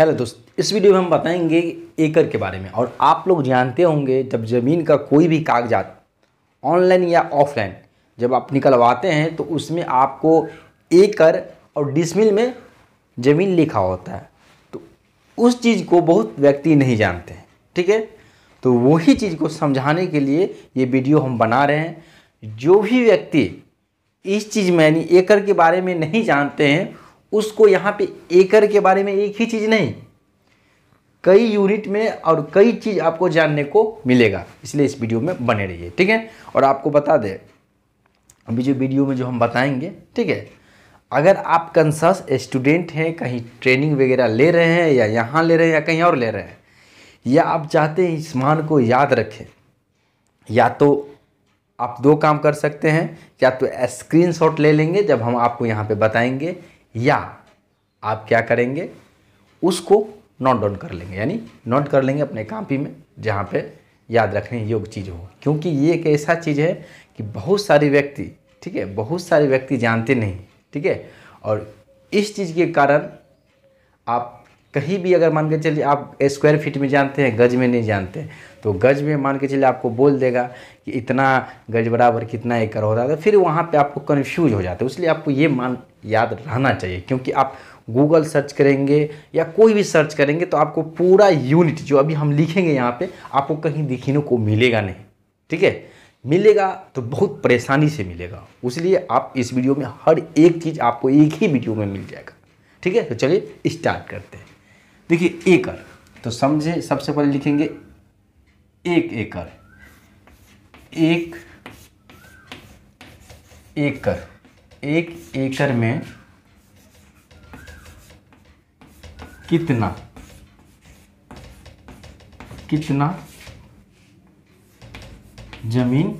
hello दोस्त इस video में हम बताएंगे एकड़ के बारे में और आप लोग जानते होंगे जब ज़मीन का कोई भी कागजात ऑनलाइन या ऑफलाइन जब आप निकलवाते हैं तो उसमें आपको एकड़ और डिसमिल में ज़मीन लिखा होता है तो उस चीज़ को बहुत व्यक्ति नहीं जानते हैं ठीक है तो वही चीज़ को समझाने के लिए ये वीडियो हम बना रहे हैं जो भी व्यक्ति इस चीज़ में यानी एकड़ के बारे में नहीं जानते हैं उसको यहाँ पे एकड़ के बारे में एक ही चीज़ नहीं कई यूनिट में और कई चीज़ आपको जानने को मिलेगा इसलिए इस वीडियो में बने रहिए ठीक है और आपको बता दें अभी जो वीडियो में जो हम बताएंगे ठीक है अगर आप कंसस स्टूडेंट हैं कहीं ट्रेनिंग वगैरह ले रहे हैं या यहाँ ले रहे हैं या कहीं और ले रहे हैं या आप चाहते हैं इस मान को याद रखें या तो आप दो काम कर सकते हैं या तो स्क्रीनशॉट ले लेंगे जब हम आपको यहाँ पे बताएंगे या आप क्या करेंगे उसको नोट डाउन कर लेंगे यानी नोट कर लेंगे अपने कापी में जहाँ पे याद रखने योग्य चीज़ हो क्योंकि ये एक ऐसा चीज़ है कि बहुत सारे व्यक्ति ठीक है बहुत सारे व्यक्ति जानते नहीं ठीक है और इस चीज़ के कारण आप कहीं भी अगर मान के चलिए आप स्क्वायर फीट में जानते हैं गज में नहीं जानते तो गज में मान के चलिए आपको बोल देगा कि इतना गज बराबर कितना एकड़ होता है फिर वहाँ पे आपको कन्फ्यूज हो जाता है इसलिए आपको ये मान याद रहना चाहिए क्योंकि आप गूगल सर्च करेंगे या कोई भी सर्च करेंगे तो आपको पूरा यूनिट जो अभी हम लिखेंगे यहाँ पर आपको कहीं दिखने को मिलेगा नहीं ठीक है मिलेगा तो बहुत परेशानी से मिलेगा इसलिए आप इस वीडियो में हर एक चीज़ आपको एक ही वीडियो में मिल जाएगा ठीक है तो चलिए स्टार्ट करते हैं देखिए एकड़ तो समझे सबसे पहले लिखेंगे एक एकड़ एक एकड़ एक एकड़ में कितना कितना जमीन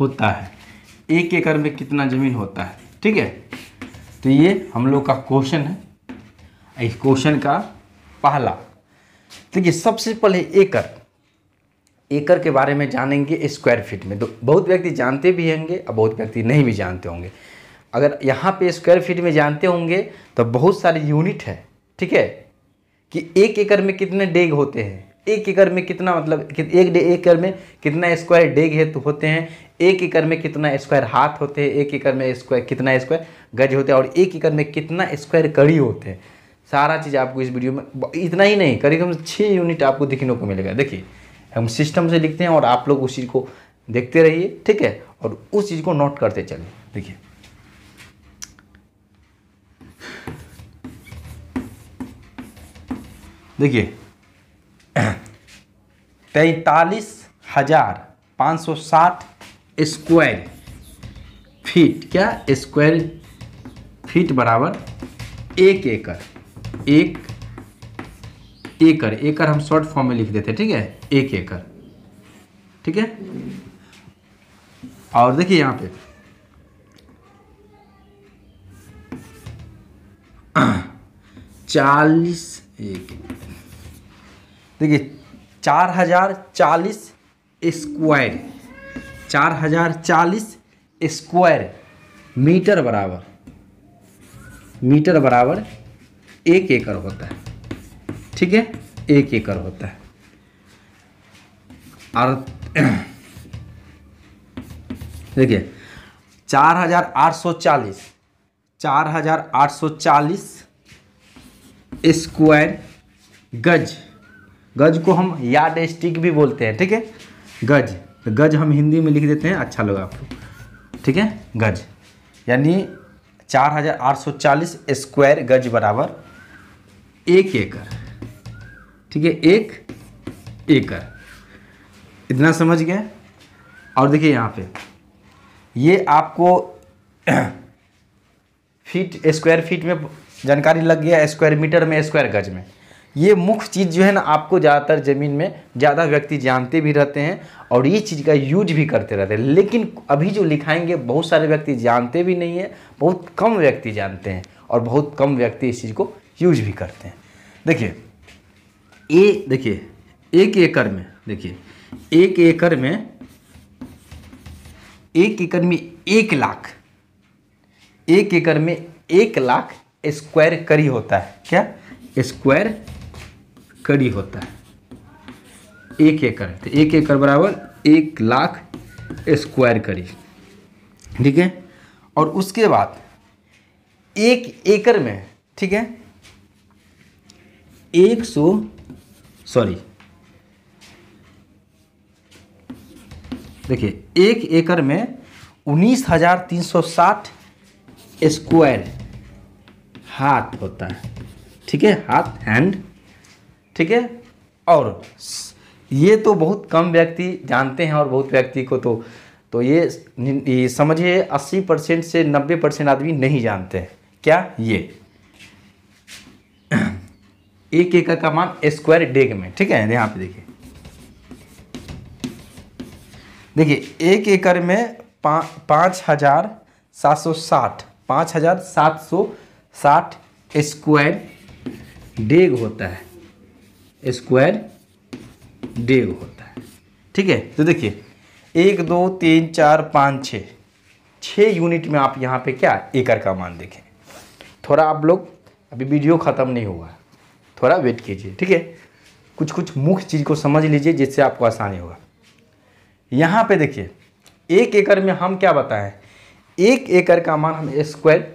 होता है एक एकड़ में कितना जमीन होता है ठीक है तो ये हम लोग का क्वेश्चन है इस क्वेश्चन का पहला देखिए सबसे पहले एकड़ एकड़ के बारे में जानेंगे स्क्वायर फीट में तो बहुत व्यक्ति जानते भी होंगे और बहुत व्यक्ति नहीं भी जानते होंगे अगर यहाँ पे स्क्वायर फीट में जानते होंगे तो बहुत सारे यूनिट है ठीक है कि एक एकड़ में कितने डेग होते हैं एक एकड़ में कितना मतलब कि एक एकड़ में कितना स्क्वायर डेग है तो होते हैं एक एकड़ में कितना स्क्वायर हाथ होते हैं एक एकड़ में स्क्वायर कितना स्क्वायर गज होते हैं और एक एकड़ में कितना स्क्वायर कड़ी होते हैं सारा चीज़ आपको इस वीडियो में इतना ही नहीं करीब कम छः यूनिट आपको दिखने को मिलेगा देखिए हम सिस्टम से लिखते हैं और आप लोग उस चीज़ को देखते रहिए ठीक है और उस चीज़ को नोट करते चलिए देखिए देखिए तैतालीस हजार पाँच सौ साठ स्क्वायर फीट क्या स्क्वायर फीट बराबर एक एकड़ एक एकड़ एकड़ हम शॉर्ट फॉर्म में लिख देते ठीक है एक एकड़ ठीक है और देखिए यहां पे चालीस एक देखिए चार हजार चालीस स्क्वायर चार हजार चालीस स्क्वायर मीटर बराबर मीटर बराबर एक एकड़ होता है ठीक है एक एकड़ होता है और देखिए चार हजार आठ सौ चालीस चार हजार आठ सौ चालीस स्क्वायर गज गज को हम यार्ड स्टिक भी बोलते हैं ठीक है गज तो गज हम हिंदी में लिख देते हैं अच्छा लगा आपको ठीक है गज यानी चार हजार आठ सौ चालीस स्क्वायर गज बराबर एक एकड़ ठीक है एक एकड़ इतना समझ गया और देखिए यहाँ पे ये आपको फीट स्क्वायर फीट में जानकारी लग गया स्क्वायर मीटर में स्क्वायर गज में ये मुख्य चीज़ जो है ना आपको ज़्यादातर ज़मीन में ज़्यादा व्यक्ति जानते भी रहते हैं और ये चीज़ का यूज भी करते रहते हैं लेकिन अभी जो लिखाएंगे बहुत सारे व्यक्ति जानते भी नहीं हैं बहुत कम व्यक्ति जानते हैं और बहुत कम व्यक्ति इस चीज़ को यूज भी करते हैं देखिए ए देखिए एक एकड़ में देखिए एक एकड़ में एक एकड़ में एक लाख एक एकड़ में एक लाख स्क्वायर करी होता है क्या स्क्वायर करी होता है एक एकड़ तो एक एकड़ बराबर एक लाख स्क्वायर करी ठीक है और उसके बाद एक एकड़ में ठीक है एक सौ सॉरी देखिए एक एकड़ में उन्नीस हजार तीन सौ साठ स्क्वायर हाथ होता है ठीक है हाथ हैंड ठीक है और ये तो बहुत कम व्यक्ति जानते हैं और बहुत व्यक्ति को तो तो ये, ये समझिए अस्सी परसेंट से नब्बे परसेंट आदमी नहीं जानते हैं क्या ये एक एकड़ का मान स्क्वायर डेग में ठीक है यहाँ पे देखिए देखिए एक एकड़ में पाँच हजार सात सौ साठ पाँच हजार सात सौ साठ स्क्वायर डेग होता है स्क्वायर डेग होता है ठीक है तो देखिए एक दो तीन चार पाँच छ छः यूनिट में आप यहाँ पे क्या एकड़ का मान देखें थोड़ा आप लोग अभी वीडियो ख़त्म नहीं हुआ है थोड़ा वेट कीजिए ठीक है कुछ कुछ मुख्य चीज़ को समझ लीजिए जिससे आपको आसानी होगा यहाँ पे देखिए एक एकड़ में हम क्या बताएं एक एकड़ का मान हम स्क्वायर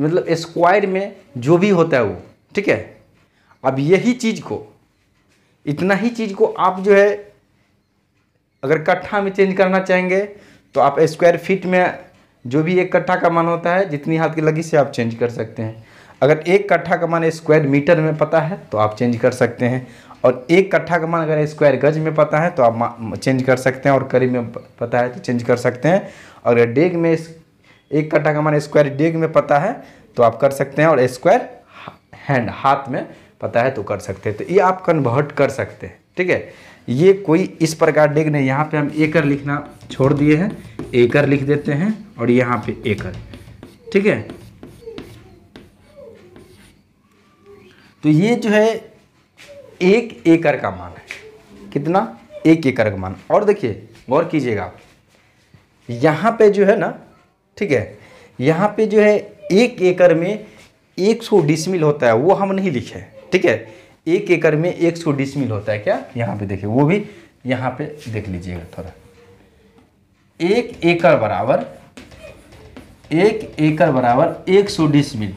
मतलब स्क्वायर में जो भी होता है वो ठीक है अब यही चीज़ को इतना ही चीज़ को आप जो है अगर कट्ठा में चेंज करना चाहेंगे तो आप स्क्वायर फीट में जो भी एक कट्ठा का मान होता है जितनी हाथ की लगी से आप चेंज कर सकते हैं अगर एक कट्ठा का मान स्क्वायर मीटर में पता है तो आप चेंज कर सकते हैं और एक कट्ठा का मान अगर स्क्वायर गज में पता है तो आप चेंज कर सकते हैं और करीब में पता है तो चेंज कर सकते हैं अगर डेग में एक कट्ठा का मान स्क्वायर डेग में पता है तो आप कर सकते हैं और स्क्वायर हैंड हाथ में पता है तो कर सकते हैं तो ये आप कन्वर्ट कर सकते हैं ठीक है ये कोई इस प्रकार डेग नहीं यहाँ पे हम एकर लिखना छोड़ दिए हैं एकर लिख देते हैं और यहाँ पे एकड़ ठीक है तो ये जो है एक एकड़ का मान है कितना एक एकड़ का मान और देखिए गौर कीजिएगा यहाँ पे जो है ना ठीक है यहाँ पे जो है एक एकड़ में 100 डिसमिल होता है वो हम नहीं लिखे ठीक है एक एकड़ में 100 डिसमिल होता है क्या यहाँ पे देखिए वो भी यहाँ पे देख लीजिएगा थोड़ा एक एकड़ बराबर एक एकड़ बराबर 100 डिसमिल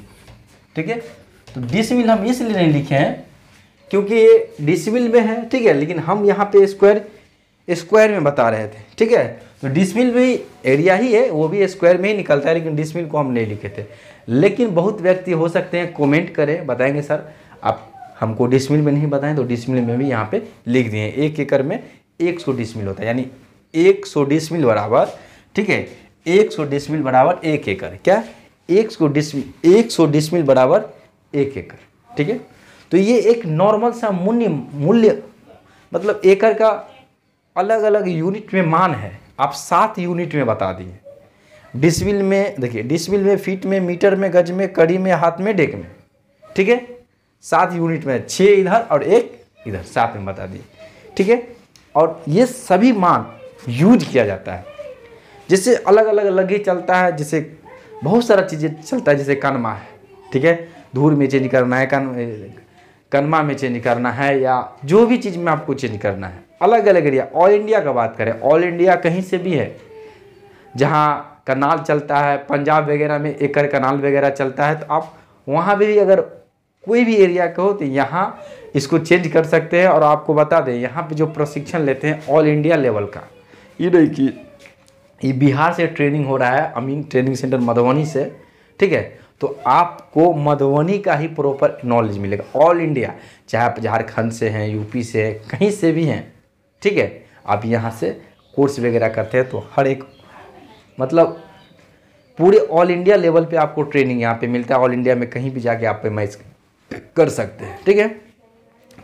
ठीक है तो डिसमिल हम इसलिए नहीं लिखे हैं क्योंकि ये डिसमिल में है ठीक है लेकिन हम यहाँ पे स्क्वायर स्क्वायर में बता रहे थे ठीक है तो डिसमिल भी एरिया ही है वो भी स्क्वायर में ही निकलता है लेकिन डिसमिल को हम नहीं लिखे थे लेकिन बहुत व्यक्ति हो सकते हैं कॉमेंट करें बताएंगे सर आप हमको डिसमिल में नहीं बताएं तो डिसमिल में भी यहाँ पे लिख दिए एक एकड़ में एक सौ डिसमिल होता है यानी एक सौ डिसमिल बराबर ठीक है एक सौ डिसमिल बराबर एक एकड़ क्या एक सौ डिसमिल एक सौ डिसमिल बराबर एक एकड़ ठीक है तो ये एक नॉर्मल सा मूल्य मूल्य मतलब एकड़ का अलग अलग यूनिट में मान है आप सात यूनिट में बता दिए डिसमिल में देखिए डिसविल में फीट में मीटर में गज में कड़ी में हाथ में डेक में ठीक है सात यूनिट में छः इधर और एक इधर सात में बता दिए ठीक है और ये सभी मान यूज किया जाता है जिससे अलग अलग अलग ही चलता है जैसे बहुत सारा चीज़ें चलता है जैसे कनमा है ठीक है धूर में चेंज करना है कन कनमा में चेंज करना है या जो भी चीज़ में आपको चेंज करना है अलग अलग एरिया ऑल इंडिया का बात करें ऑल इंडिया कहीं से भी है जहाँ कनाल चलता है पंजाब वगैरह में एकर कनाल वगैरह चलता है तो आप वहाँ भी अगर कोई भी एरिया का हो तो यहाँ इसको चेंज कर सकते हैं और आपको बता दें यहाँ पे जो प्रशिक्षण लेते हैं ऑल इंडिया लेवल का ये नहीं कि ये बिहार से ट्रेनिंग हो रहा है अमीन ट्रेनिंग सेंटर मधुबनी से ठीक है तो आपको मधुबनी का ही प्रॉपर नॉलेज मिलेगा ऑल इंडिया चाहे आप झारखंड से हैं यूपी से हैं कहीं से भी हैं ठीक है आप यहाँ से कोर्स वगैरह करते हैं तो हर एक मतलब पूरे ऑल इंडिया लेवल पे आपको ट्रेनिंग यहाँ पे मिलता है ऑल इंडिया में कहीं भी जाके आप पे मैच कर सकते हैं ठीक है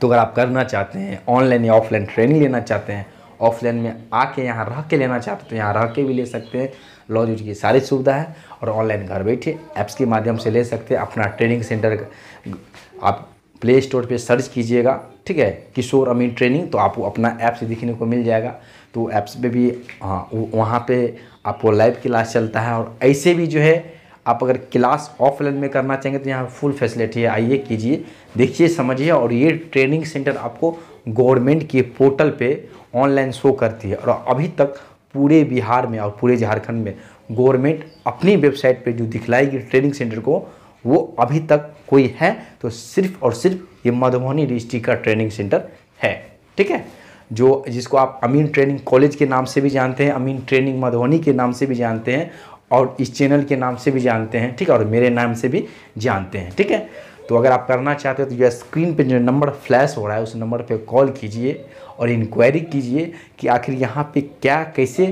तो अगर आप करना चाहते हैं ऑनलाइन या ऑफलाइन ट्रेनिंग लेना चाहते हैं ऑफलाइन में आके यहाँ रह के लेना चाहते हैं तो यहाँ रह के भी ले सकते हैं लॉज की सारी सुविधा है और ऑनलाइन घर बैठे ऐप्स के माध्यम से ले सकते हैं अपना ट्रेनिंग सेंटर आप प्ले स्टोर पर सर्च कीजिएगा ठीक है किशोर अमीन ट्रेनिंग तो आपको अपना ऐप्स दिखने को मिल जाएगा तो ऐप्स पे भी हाँ, वहाँ पे आपको लाइव क्लास चलता है और ऐसे भी जो है आप अगर क्लास ऑफलाइन में करना चाहेंगे तो यहाँ फुल फैसिलिटी है आइए कीजिए देखिए समझिए और ये ट्रेनिंग सेंटर आपको गवर्नमेंट के पोर्टल पे ऑनलाइन शो करती है और अभी तक पूरे बिहार में और पूरे झारखंड में गवर्नमेंट अपनी वेबसाइट पे जो दिखलाएगी ट्रेनिंग सेंटर को वो अभी तक कोई है तो सिर्फ और सिर्फ ये मधुबनी डिस्ट्रिक्ट का ट्रेनिंग सेंटर है ठीक है जो जिसको आप अमीन ट्रेनिंग कॉलेज के नाम से भी जानते हैं अमीन ट्रेनिंग मधुबनी के नाम से भी जानते हैं और इस चैनल के नाम से भी जानते हैं ठीक है और मेरे नाम से भी जानते हैं ठीक है तो अगर आप करना चाहते हो तो यह स्क्रीन पे जो नंबर फ्लैश हो रहा है उस नंबर पे कॉल कीजिए और इंक्वायरी कीजिए कि आखिर यहाँ पे क्या कैसे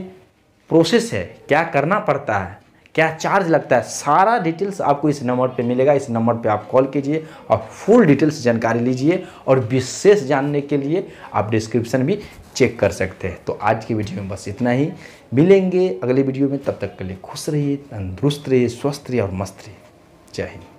प्रोसेस है क्या करना पड़ता है क्या चार्ज लगता है सारा डिटेल्स आपको इस नंबर पे मिलेगा इस नंबर पे आप कॉल कीजिए और फुल डिटेल्स जानकारी लीजिए और विशेष जानने के लिए आप डिस्क्रिप्शन भी चेक कर सकते हैं तो आज की वीडियो में बस इतना ही मिलेंगे अगले वीडियो में तब तक के लिए खुश रहिए तंदुरुस्त रहिए स्वस्थ रहिए और मस्त रहिए जय हिंद